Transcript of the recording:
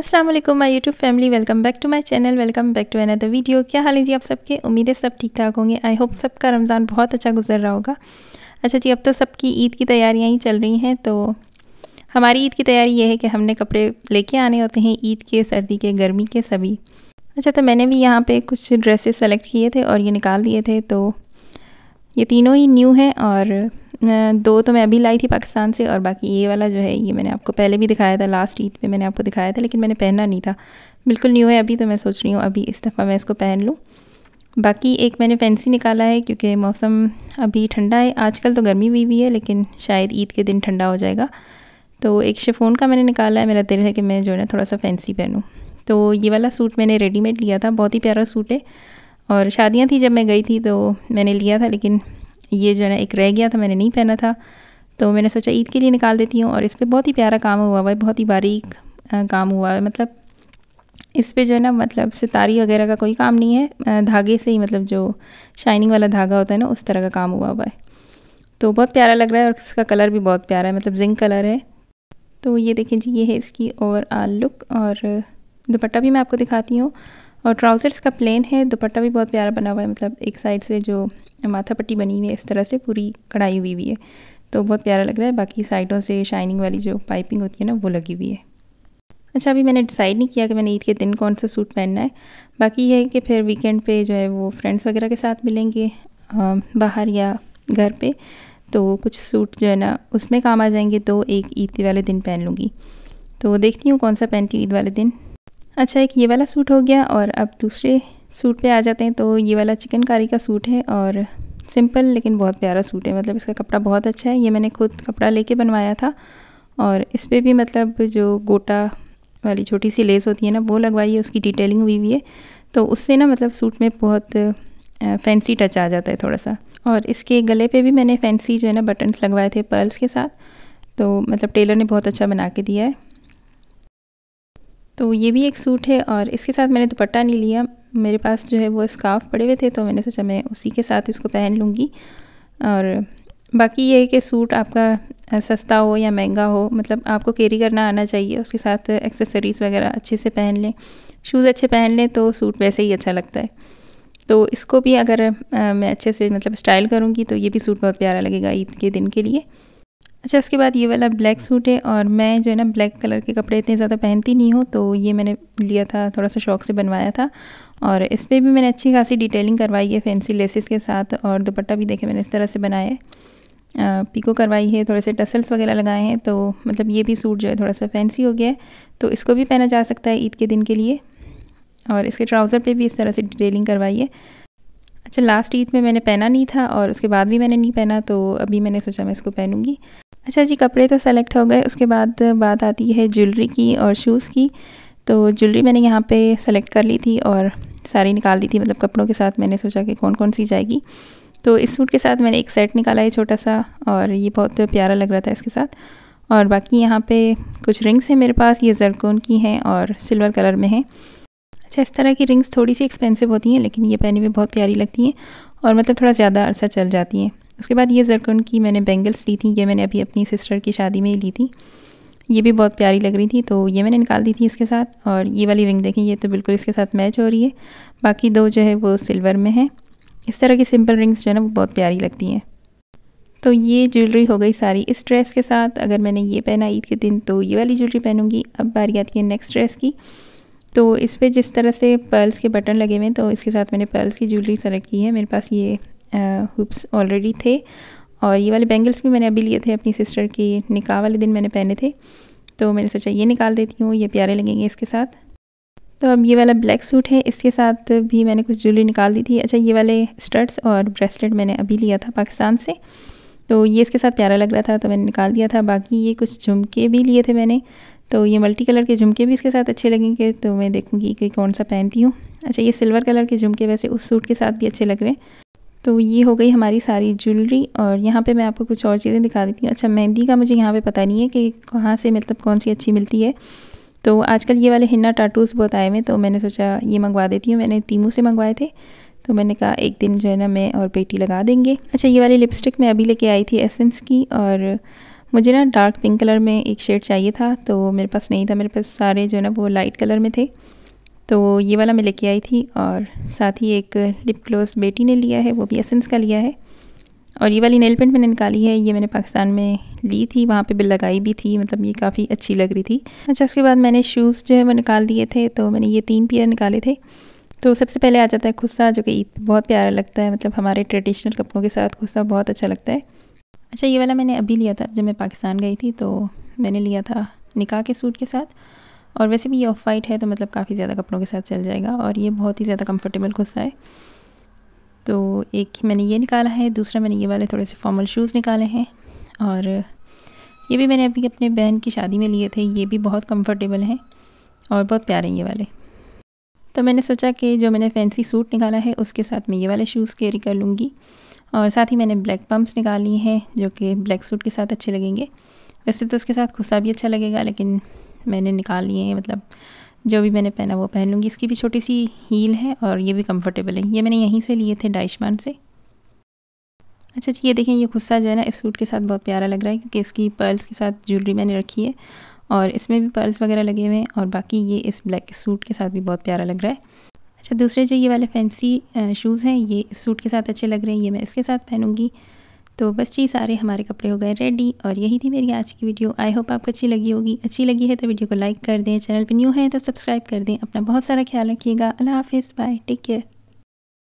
अस्सलाम वालेकुम my YouTube family welcome back to my channel welcome back to another video क्या हाल है जी आप सबके उम्मीदें सब ठीक ठाक होंगे आई होप सबका रमज़ान बहुत अच्छा गुजर रहा होगा अच्छा जी अब तो सबकी ईद की तैयारियां ही चल रही हैं तो हमारी ईद की तैयारी ये है कि हमने कपड़े लेके आने होते हैं ईद के सर्दी के गर्मी के सभी अच्छा तो मैंने भी यहाँ पर कुछ ड्रेसेस सेलेक्ट किए थे और ये निकाल दिए थे तो ये तीनों ही न्यू हैं और दो तो मैं अभी लाई थी पाकिस्तान से और बाकी ये वाला जो है ये मैंने आपको पहले भी दिखाया था लास्ट ईद पे मैंने आपको दिखाया था लेकिन मैंने पहना नहीं था बिल्कुल न्यू है अभी तो मैं सोच रही हूँ अभी इस दफ़ा मैं इसको पहन लूँ बाकी एक मैंने फैंसी निकाला है क्योंकि मौसम अभी ठंडा है आजकल तो गर्मी भी हुई है लेकिन शायद ईद के दिन ठंडा हो जाएगा तो एक शेफोन का मैंने निकाला है मेरा दिल है कि मैं जो है ना थोड़ा सा फैंसी पहनूँ तो ये वाला सूट मैंने रेडीमेड लिया था बहुत ही प्यारा सूट है और शादियाँ थी जब मैं गई थी तो मैंने लिया था लेकिन ये जो है ना एक रह गया था मैंने नहीं पहना था तो मैंने सोचा ईद के लिए निकाल देती हूँ और इस पर बहुत ही प्यारा काम हुआ हुआ है बहुत ही बारीक काम हुआ है मतलब इस पर जो है ना मतलब सितारी वगैरह का कोई काम नहीं है धागे से ही मतलब जो शाइनिंग वाला धागा होता है ना उस तरह का काम हुआ हुआ है तो बहुत प्यारा लग रहा है और इसका कलर भी बहुत प्यारा है मतलब जिंक कलर है तो ये देखें जी ये है इसकी ओवरऑल लुक और दुपट्टा भी मैं आपको दिखाती हूँ और ट्राउज़र्स का प्लेन है दुपट्टा भी बहुत प्यारा बना हुआ है मतलब एक साइड से जो माथा पट्टी बनी हुई है इस तरह से पूरी कढ़ाई हुई हुई है तो बहुत प्यारा लग रहा है बाकी साइडों से शाइनिंग वाली जो पाइपिंग होती है ना वो लगी हुई है अच्छा अभी मैंने डिसाइड नहीं किया कि मैंने ईद के दिन कौन सा सूट पहनना है बाकी ये है कि फिर वीकेंड पे जो है वो फ्रेंड्स वगैरह के साथ मिलेंगे बाहर या घर पे तो कुछ सूट जो है ना उसमें काम आ जाएंगे तो एक ईद वाले दिन पहन लूँगी तो देखती हूँ कौन सा पहनती हूँ ईद वाले दिन अच्छा एक ये वाला सूट हो गया और अब दूसरे सूट पे आ जाते हैं तो ये वाला चिकनकारी का सूट है और सिंपल लेकिन बहुत प्यारा सूट है मतलब इसका कपड़ा बहुत अच्छा है ये मैंने खुद कपड़ा लेके बनवाया था और इस पर भी मतलब जो गोटा वाली छोटी सी लेस होती है ना वो लगवाई है उसकी डिटेलिंग हुई हुई है तो उससे ना मतलब सूट में बहुत फैंसी टच आ जाता है थोड़ा सा और इसके गले पे भी मैंने फैंसी जो है ना बटन्स लगवाए थे पर्ल्स के साथ तो मतलब टेलर ने बहुत अच्छा बना के दिया है तो ये भी एक सूट है और इसके साथ मैंने दुपट्टा नहीं लिया मेरे पास जो है वो स्काफ पड़े हुए थे तो मैंने सोचा मैं उसी के साथ इसको पहन लूँगी और बाकी ये है कि सूट आपका सस्ता हो या महंगा हो मतलब आपको कैरी करना आना चाहिए उसके साथ एक्सेसरीज़ वगैरह अच्छे से पहन लें शूज़ अच्छे पहन लें तो सूट वैसे ही अच्छा लगता है तो इसको भी अगर आ, मैं अच्छे से मतलब स्टाइल करूँगी तो ये भी सूट बहुत प्यारा लगेगा ईद के दिन के लिए अच्छा उसके बाद ये वाला ब्लैक सूट है और मैं जो है ना ब्लैक कलर के कपड़े इतने ज़्यादा पहनती नहीं हूँ तो ये मैंने लिया था थोड़ा सा शौक से बनवाया था और इस पर भी मैंने अच्छी खासी डिटेलिंग करवाई है फैंसी लेसेस के साथ और दुपट्टा भी देखे मैंने इस तरह से बनाया है पिको करवाई है थोड़े से टसल्स वगैरह लगाए हैं तो मतलब ये भी सूट जो है थोड़ा सा फैंसी हो गया है तो इसको भी पहना जा सकता है ईद के दिन के लिए और इसके ट्राउज़र पर भी इस तरह से डिटेलिंग करवाई है अच्छा लास्ट ईद में मैंने पहना नहीं था और उसके बाद भी मैंने नहीं पहना तो अभी मैंने सोचा मैं इसको पहनूंगी अच्छा जी कपड़े तो सेलेक्ट हो गए उसके बाद बात आती है ज्वेलरी की और शूज़ की तो ज्वेलरी मैंने यहाँ पे सेलेक्ट कर ली थी और सारी निकाल दी थी मतलब कपड़ों के साथ मैंने सोचा कि कौन कौन सी जाएगी तो इस सूट के साथ मैंने एक सेट निकाला है छोटा सा और ये बहुत प्यारा लग रहा था इसके साथ और बाकी यहाँ पे कुछ रिंग्स हैं मेरे पास ये जरकोन की हैं और सिल्वर कलर में हैं अच्छा इस तरह की रिंग्स थोड़ी सी एक्सपेंसिव होती हैं लेकिन ये पहने में बहुत प्यारी लगती हैं और मतलब थोड़ा ज़्यादा अरसा चल जाती है उसके बाद ये जरकन की मैंने बेंगल्स ली थी ये मैंने अभी अपनी सिस्टर की शादी में ही ली थी ये भी बहुत प्यारी लग रही थी तो ये मैंने निकाल दी थी इसके साथ और ये वाली रिंग देखें ये तो बिल्कुल इसके साथ मैच हो रही है बाकी दो जो है वो सिल्वर में है इस तरह की सिंपल रिंग्स जो है ना वो बहुत प्यारी लगती हैं तो ये ज्वेलरी हो गई सारी इस ड्रेस के साथ अगर मैंने ये पहना ईद के दिन तो ये वाली ज्वेलरी पहनूंगी अब बारी आती है नेक्स्ट ड्रेस की तो इस पर जिस तरह से पर्ल्स के बटन लगे हुए हैं तो इसके साथ मैंने पर्ल्स की ज्वेलरी सेलेक्ट की है मेरे पास ये हुप्स ऑलरेडी थे और ये वाले बैंगल्स भी मैंने अभी लिए थे अपनी सिस्टर के निकाह वाले दिन मैंने पहने थे तो मैंने सोचा ये निकाल देती हूँ ये प्यारे लगेंगे इसके साथ तो अब ये वाला ब्लैक सूट है इसके साथ भी मैंने कुछ ज्वेलरी निकाल दी थी अच्छा ये वाले स्टर्ट्स और ब्रेसलेट मैंने अभी लिया था पाकिस्तान से तो ये इसके साथ प्यारा लग रहा था तो मैंने निकाल दिया था बाकी ये कुछ झुमके भी लिए थे मैंने तो ये मल्टी कलर के झुमके भी इसके साथ अच्छे लगेंगे तो मैं देखूँगी कि कौन सा पहनती हूँ अच्छा ये सिल्वर कलर के झुमके वैसे उस सूट के साथ भी अच्छे लग रहे हैं तो ये हो गई हमारी सारी ज्वेलरी और यहाँ पे मैं आपको कुछ और चीज़ें दिखा देती हूँ अच्छा मेहंदी का मुझे यहाँ पे पता नहीं है कि कहाँ से मतलब कौन सी अच्छी मिलती है तो आजकल ये वाले हिन्ना टाटूस बहुत आए हुए तो मैंने सोचा ये मंगवा देती हूँ मैंने तीमू से मंगवाए थे तो मैंने कहा एक दिन जो है ना मैं और बेटी लगा देंगे अच्छा ये वाली लिपस्टिक मैं अभी लेके आई थी एसेंस की और मुझे ना डार्क पिंक कलर में एक शेड चाहिए था तो मेरे पास नहीं था मेरे पास सारे जो है ना वो लाइट कलर में थे तो ये वाला मैं लेके आई थी और साथ ही एक लिप ग्लोस बेटी ने लिया है वो भी एसेंस का लिया है और ये वाली नेल पेंट मैंने निकाली है ये मैंने पाकिस्तान में ली थी वहाँ पे भी लगाई भी थी मतलब ये काफ़ी अच्छी लग रही थी अच्छा उसके बाद मैंने शूज़ जो है वो निकाल दिए थे तो मैंने ये तीन पेयर निकाले थे तो सबसे पहले आ जाता है खुस्सा जो कि ईद बहुत प्यारा लगता है मतलब हमारे ट्रेडिशनल कपड़ों के साथ खुस्सा बहुत अच्छा लगता है अच्छा ये वाला मैंने अभी लिया था जब मैं पाकिस्तान गई थी तो मैंने लिया था निकाह के सूट के साथ और वैसे भी ये ऑफ वाइट है तो मतलब काफ़ी ज़्यादा कपड़ों के साथ चल जाएगा और ये बहुत ही ज़्यादा कम्फर्टेबल खुसा है तो एक मैंने ये निकाला है दूसरा मैंने ये वाले थोड़े से फॉर्मल शूज़ निकाले हैं और ये भी मैंने अभी अपने बहन की शादी में लिए थे ये भी बहुत कम्फर्टेबल हैं और बहुत प्यारे हैं ये वाले तो मैंने सोचा कि जो मैंने फैंसी सूट निकाला है उसके साथ मैं ये वाले शूज़ कैरी कर लूँगी और साथ ही मैंने ब्लैक पम्प्स निकाल ली हैं जो कि ब्लैक सूट के साथ अच्छे लगेंगे वैसे तो उसके साथ खुसा भी अच्छा लगेगा लेकिन मैंने निकाल लिए हैं मतलब जो भी मैंने पहना वो पहन लूँगी इसकी भी छोटी सी हील है और ये भी कम्फर्टेबल है ये मैंने यहीं से लिए थे डाइशमान से अच्छा जी ये देखें ये खुस्सा जो है ना इस सूट के साथ बहुत प्यारा लग रहा है क्योंकि इसकी पर्ल्स के साथ ज्वेलरी मैंने रखी है और इसमें भी पर्ल्स वगैरह लगे हुए हैं और बाकी ये इस ब्लैक सूट के साथ भी बहुत प्यारा लग रहा है अच्छा दूसरे जो ये वाले फैंसी शूज़ हैं ये सूट के साथ अच्छे लग रहे हैं ये मैं इसके साथ पहनूँगी तो बस जी सारे हमारे कपड़े हो गए रेडी और यही थी मेरी आज की वीडियो आई होप आपको अच्छी लगी होगी अच्छी लगी है तो वीडियो को लाइक कर दें चैनल पर न्यू है तो सब्सक्राइब कर दें अपना बहुत सारा ख्याल रखिएगा अल्लाह हाफिज़ बाय टेक केयर